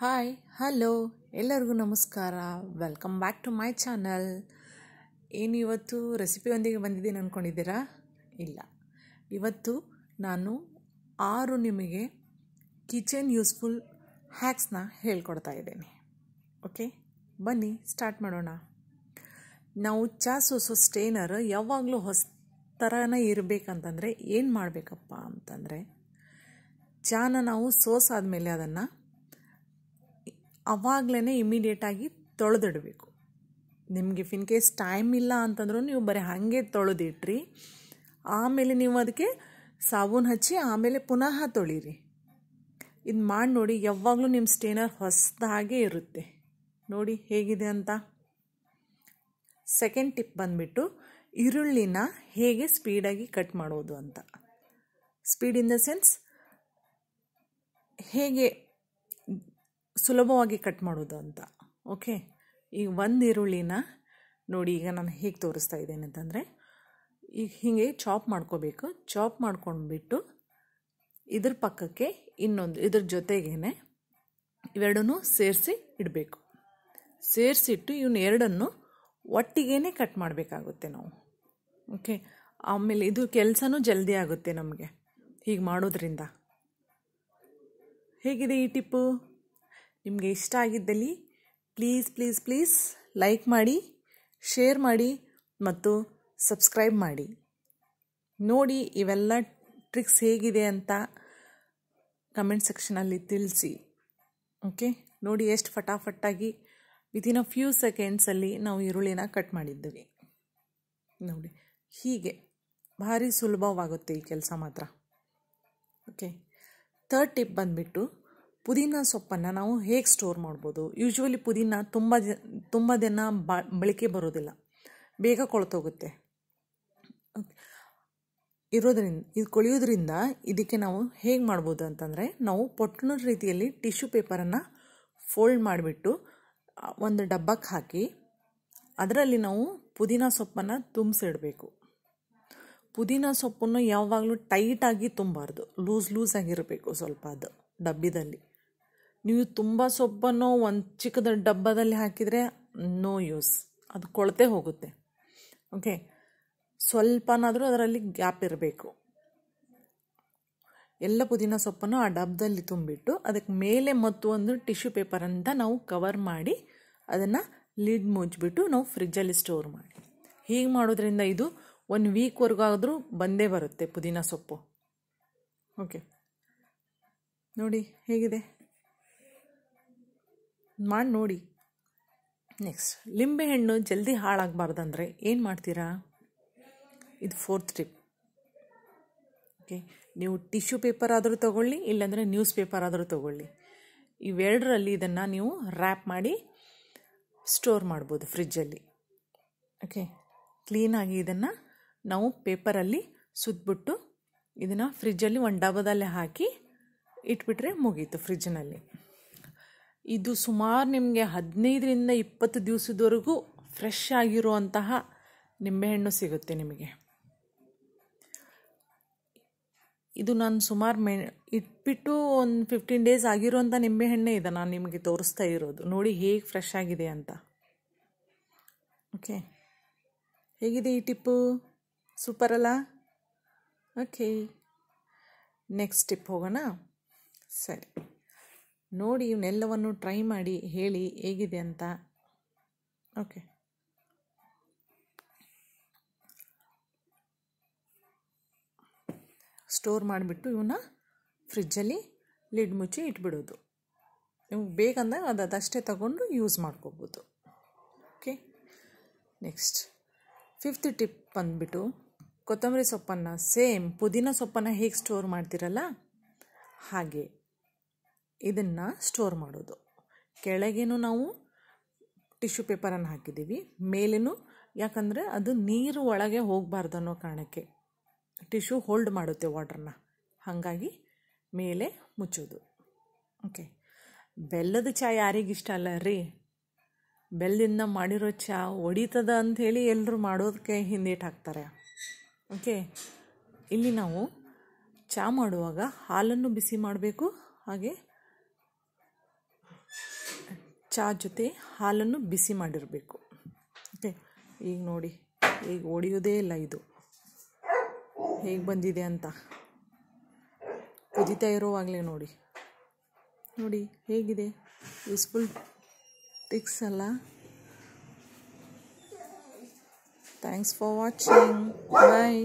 hi hello ಎಲ್ಲರಿಗೂ ನಮಸ್ಕಾರ welcome back to my channel ಏನು ಇವತ್ತು ರೆಸಿಪಿಯೊಂದಿಗೆ ಬಂದಿದ್ದೀನಿ ಅಂದ್ಕೊಂಡಿದ್ದೀರಾ ಇಲ್ಲ ಇವತ್ತು ನಾನು ಆರು ನಿಮಗೆ ಕಿಚನ್ ಯೂಸ್ಫುಲ್ ಹ್ಯಾಕ್ಸ್ನ ಹೇಳ್ಕೊಡ್ತಾ ಇದ್ದೀನಿ ಓಕೆ ಬನ್ನಿ ಸ್ಟಾರ್ಟ್ ಮಾಡೋಣ ನಾವು ಚಾ ಸೋಸೋ ಸ್ಟೇನರ್ ಯಾವಾಗಲೂ ಹೊಸ ಥರನೇ ಇರಬೇಕಂತಂದರೆ ಏನು ಮಾಡಬೇಕಪ್ಪ ಅಂತಂದರೆ ಚಾನ ನಾವು ಸೋಸಾದ ಮೇಲೆ ಅದನ್ನು ಅವಾಗಲೇ ಇಮಿಡಿಯೇಟಾಗಿ ತೊಳೆದಿಡಬೇಕು ನಿಮಗೆ ಇಫ್ ಇನ್ ಕೇಸ್ ಟೈಮ್ ಇಲ್ಲ ಅಂತಂದ್ರೂ ನೀವು ಬರೀ ಹಾಗೆ ತೊಳೆದಿಟ್ರಿ ಆಮೇಲೆ ನೀವು ಅದಕ್ಕೆ ಸಾಬೂನು ಹಚ್ಚಿ ಆಮೇಲೆ ಪುನಃ ತೊಳೀರಿ ಇದು ಮಾಡಿ ನೋಡಿ ಯಾವಾಗಲೂ ನಿಮ್ಮ ಸ್ಟೇನರ್ ಹೊಸದಾಗೇ ಇರುತ್ತೆ ನೋಡಿ ಹೇಗಿದೆ ಅಂತ ಸೆಕೆಂಡ್ ಟಿಪ್ ಬಂದುಬಿಟ್ಟು ಈರುಳ್ಳಿನ ಹೇಗೆ ಸ್ಪೀಡಾಗಿ ಕಟ್ ಮಾಡೋದು ಅಂತ ಸ್ಪೀಡ್ ಇನ್ ದ ಸೆನ್ಸ್ ಹೇಗೆ ಸುಲಭವಾಗಿ ಕಟ್ ಮಾಡೋದು ಅಂತ ಓಕೆ ಈಗ ಒಂದು ಈರುಳ್ಳಿನ ನೋಡಿ ಈಗ ನಾನು ಹೇಗೆ ತೋರಿಸ್ತಾ ಇದ್ದೇನೆ ಅಂತಂದರೆ ಈಗ ಹೀಗೆ ಚಾಪ್ ಮಾಡ್ಕೋಬೇಕು ಚಾಪ್ ಮಾಡ್ಕೊಂಡ್ಬಿಟ್ಟು ಇದ್ರ ಪಕ್ಕಕ್ಕೆ ಇನ್ನೊಂದು ಇದ್ರ ಜೊತೆಗೇನೆ ಇವೆರಡನ್ನೂ ಸೇರಿಸಿ ಇಡಬೇಕು ಸೇರಿಸಿಟ್ಟು ಇವನ್ನ ಎರಡನ್ನು ಒಟ್ಟಿಗೇನೆ ಕಟ್ ಮಾಡಬೇಕಾಗುತ್ತೆ ನಾವು ಓಕೆ ಆಮೇಲೆ ಇದು ಕೆಲಸನೂ ಜಲ್ದಿ ಆಗುತ್ತೆ ನಮಗೆ ಹೀಗೆ ಮಾಡೋದ್ರಿಂದ ಹೇಗಿದೆ ಈ ಟಿಪ್ಪು ನಿಮಗೆ ಇಷ್ಟ ಆಗಿದ್ದಲ್ಲಿ ಪ್ಲೀಸ್ ಪ್ಲೀಸ್ ಪ್ಲೀಸ್ ಲೈಕ್ ಮಾಡಿ ಶೇರ್ ಮಾಡಿ ಮತ್ತು ಸಬ್ಸ್ಕ್ರೈಬ್ ಮಾಡಿ ನೋಡಿ ಇವೆಲ್ಲ ಟ್ರಿಕ್ಸ್ ಹೇಗಿದೆ ಅಂತ ಕಮೆಂಟ್ ಸೆಕ್ಷನಲ್ಲಿ ತಿಳಿಸಿ ಓಕೆ ನೋಡಿ ಎಷ್ಟು ಫಟಾಫಟ್ಟಾಗಿ ವಿತಿನ್ ಅ ಫ್ಯೂ ಸೆಕೆಂಡ್ಸಲ್ಲಿ ನಾವು ಈರುಳ್ಳಿನ ಕಟ್ ಮಾಡಿದ್ದೀವಿ ನೋಡಿ ಹೀಗೆ ಭಾರಿ ಸುಲಭವಾಗುತ್ತೆ ಈ ಕೆಲಸ ಮಾತ್ರ ಓಕೆ ಥರ್ಡ್ ಟಿಪ್ ಬಂದುಬಿಟ್ಟು ಪುದೀನ ಸೊಪ್ಪನ್ನು ನಾವು ಹೇಗೆ ಸ್ಟೋರ್ ಮಾಡ್ಬೋದು ಯೂಶ್ವಲಿ ಪುದೀನ ತುಂಬ ಜ ತುಂಬ ದಿನ ಬಾ ಬಳಕೆ ಬರೋದಿಲ್ಲ ಬೇಗ ಕೊಳ್ತೋಗುತ್ತೆ ಇರೋದ್ರಿಂದ ಇದು ಕೊಳೆಯೋದ್ರಿಂದ ಇದಕ್ಕೆ ನಾವು ಹೇಗೆ ಮಾಡ್ಬೋದು ಅಂತಂದರೆ ನಾವು ಪೊಟ್ಟಣದ ರೀತಿಯಲ್ಲಿ ಟಿಶ್ಯೂ ಪೇಪರನ್ನು ಫೋಲ್ಡ್ ಮಾಡಿಬಿಟ್ಟು ಒಂದು ಡಬ್ಬಕ್ಕೆ ಹಾಕಿ ಅದರಲ್ಲಿ ನಾವು ಪುದೀನ ಸೊಪ್ಪನ್ನು ತುಂಬಿಸಿಡಬೇಕು ಪುದೀನ ಸೊಪ್ಪನ್ನು ಯಾವಾಗಲೂ ಟೈಟಾಗಿ ತುಂಬಾರ್ದು ಲೂಸ್ ಲೂಸಾಗಿರಬೇಕು ಸ್ವಲ್ಪ ಅದು ಡಬ್ಬಿದಲ್ಲಿ ನೀವು ತುಂಬ ಸೊಪ್ಪನ್ನು ಒಂದು ಚಿಕ್ಕದ ಡಬ್ಬದಲ್ಲಿ ಹಾಕಿದರೆ ನೋ ಯೂಸ್ ಅದು ಕೊಳತೆ ಹೋಗುತ್ತೆ ಓಕೆ ಸ್ವಲ್ಪನಾದರೂ ಅದರಲ್ಲಿ ಗ್ಯಾಪ್ ಇರಬೇಕು ಎಲ್ಲ ಪುದೀನ ಸೊಪ್ಪನ್ನು ಆ ಡಬ್ಬದಲ್ಲಿ ತುಂಬಿಟ್ಟು ಅದಕ್ಕೆ ಮೇಲೆ ಮತ್ತು ಒಂದು ಟಿಶ್ಯೂ ಪೇಪರ್ ಅಂತ ನಾವು ಕವರ್ ಮಾಡಿ ಅದನ್ನು ಲಿಡ್ ಮುಚ್ಚಿಬಿಟ್ಟು ನಾವು ಫ್ರಿಜ್ಜಲ್ಲಿ ಸ್ಟೋರ್ ಮಾಡಿ ಹೀಗೆ ಮಾಡೋದ್ರಿಂದ ಇದು ಒನ್ ವೀಕ್ವರೆಗೂ ಆದರೂ ಬಂದೇ ಬರುತ್ತೆ ಪುದೀನ ಸೊಪ್ಪು ಓಕೆ ನೋಡಿ ಹೇಗಿದೆ ಮಾಡಿ ನೋಡಿ ನೆಕ್ಸ್ಟ್ ಲಿಂಬೆಹಣ್ಣು ಜಲ್ದಿ ಹಾಳಾಗಬಾರ್ದಂದ್ರೆ ಏನು ಮಾಡ್ತೀರಾ ಇದು ಫೋರ್ತ್ ಟಿಪ್ ಓಕೆ ನೀವು ಟಿಶ್ಯೂ ಪೇಪರ್ ಆದರೂ ತಗೊಳ್ಳಿ ಇಲ್ಲಾಂದರೆ ನ್ಯೂಸ್ ಪೇಪರ್ ಆದರೂ ತಗೊಳ್ಳಿ ಇವೆರಡರಲ್ಲಿ ಇದನ್ನು ನೀವು ರ್ಯಾಪ್ ಮಾಡಿ ಸ್ಟೋರ್ ಮಾಡ್ಬೋದು ಫ್ರಿಜ್ಜಲ್ಲಿ ಓಕೆ ಕ್ಲೀನಾಗಿ ಇದನ್ನು ನಾವು ಪೇಪರಲ್ಲಿ ಸುತ್ತಬಿಟ್ಟು ಇದನ್ನು ಫ್ರಿಜ್ಜಲ್ಲಿ ಒಂದು ಡಬ್ಬದಲ್ಲಿ ಹಾಕಿ ಇಟ್ಬಿಟ್ರೆ ಮುಗೀತು ಫ್ರಿಜ್ಜಿನಲ್ಲಿ ಇದು ಸುಮಾರು ನಿಮಗೆ ಹದಿನೈದರಿಂದ ಇಪ್ಪತ್ತು ದಿವಸದವರೆಗೂ ಫ್ರೆಶ್ ಆಗಿರುವಂತಹ ನಿಂಬೆಹಣ್ಣು ಸಿಗುತ್ತೆ ನಿಮಗೆ ಇದು ನಾನು ಸುಮಾರು ಮೆ ಇಟ್ಬಿಟ್ಟು ಒಂದು ಫಿಫ್ಟೀನ್ ಡೇಸ್ ಆಗಿರುವಂಥ ನಿಂಬೆಹಣ್ಣೆ ಇದೆ ನಾನು ನಿಮಗೆ ತೋರಿಸ್ತಾ ಇರೋದು ನೋಡಿ ಹೇಗೆ ಫ್ರೆಶ್ ಆಗಿದೆ ಅಂತ ಓಕೆ ಹೇಗಿದೆ ಈ ಟಿಪ್ಪು ಸೂಪರ್ ಅಲ್ಲ ಓಕೆ ನೆಕ್ಸ್ಟ್ ಟಿಪ್ ಹೋಗೋಣ ಸರಿ ನೋಡಿ ಇವನ್ನೆಲ್ಲವನ್ನು ಟ್ರೈ ಮಾಡಿ ಹೇಳಿ ಹೇಗಿದೆ ಅಂತ ಓಕೆ ಸ್ಟೋರ್ ಮಾಡಿಬಿಟ್ಟು ಇವನ್ನ ಫ್ರಿಜ್ಜಲ್ಲಿ ಲಿಡ್ ಮುಚ್ಚಿ ಇಟ್ಬಿಡೋದು ನಿಮ್ಗೆ ಬೇಕಂದಾಗ ಅದು ಅದಷ್ಟೇ ತಗೊಂಡು ಯೂಸ್ ಮಾಡ್ಕೋಬೋದು ಓಕೆ ನೆಕ್ಸ್ಟ್ ಫಿಫ್ತ್ ಟಿಪ್ ಬಂದುಬಿಟ್ಟು ಕೊತ್ತಂಬರಿ ಸೊಪ್ಪನ್ನು ಸೇಮ್ ಪುದೀನ ಸೊಪ್ಪನ್ನು ಹೇಗೆ ಸ್ಟೋರ್ ಮಾಡ್ತಿರಲ್ಲ ಹಾಗೆ ಇದನ್ನು ಸ್ಟೋರ್ ಮಾಡೋದು ಕೆಳಗೇನು ನಾವು ಟಿಶ್ಯೂ ಪೇಪರನ್ನು ಹಾಕಿದ್ದೀವಿ ಮೇಲೇನು ಯಾಕಂದರೆ ಅದು ನೀರು ಒಳಗೆ ಹೋಗಬಾರ್ದು ಅನ್ನೋ ಕಾರಣಕ್ಕೆ ಟಿಶ್ಯೂ ಹೋಲ್ಡ್ ಮಾಡುತ್ತೆ ವಾಟ್ರನ್ನ ಹಾಗಾಗಿ ಮೇಲೆ ಮುಚ್ಚೋದು ಓಕೆ ಬೆಲ್ಲದ ಚಹಾ ಯಾರಿಗಿಷ್ಟ ಅಲ್ಲ ರೀ ಬೆಲ್ಲದಿಂದ ಮಾಡಿರೋ ಚಾ ಒಡಿತದ ಅಂಥೇಳಿ ಎಲ್ಲರೂ ಮಾಡೋದಕ್ಕೆ ಹಿಂದೇಟ್ ಹಾಕ್ತಾರೆ ಓಕೆ ಇಲ್ಲಿ ನಾವು ಚಾ ಮಾಡುವಾಗ ಹಾಲನ್ನು ಬಿಸಿ ಮಾಡಬೇಕು ಹಾಗೆ ಚಹಾ ಜೊತೆ ಹಾಲನ್ನು ಬಿಸಿ ಮಾಡಿರಬೇಕು ಓಕೆ ಈಗ ನೋಡಿ ಈಗ ಒಡೆಯೋದೇ ಇಲ್ಲ ಇದು ಹೇಗೆ ಬಂದಿದೆ ಅಂತ ಕುದಿತಾ ಇರೋವಾಗಲೇ ನೋಡಿ ನೋಡಿ ಹೇಗಿದೆ ಯೂಸ್ಫುಲ್ ಟಿಕ್ಸ್ ಅಲ್ಲ ಥ್ಯಾಂಕ್ಸ್ ಫಾರ್ ವಾಚಿಂಗ್ ಬಾಯ್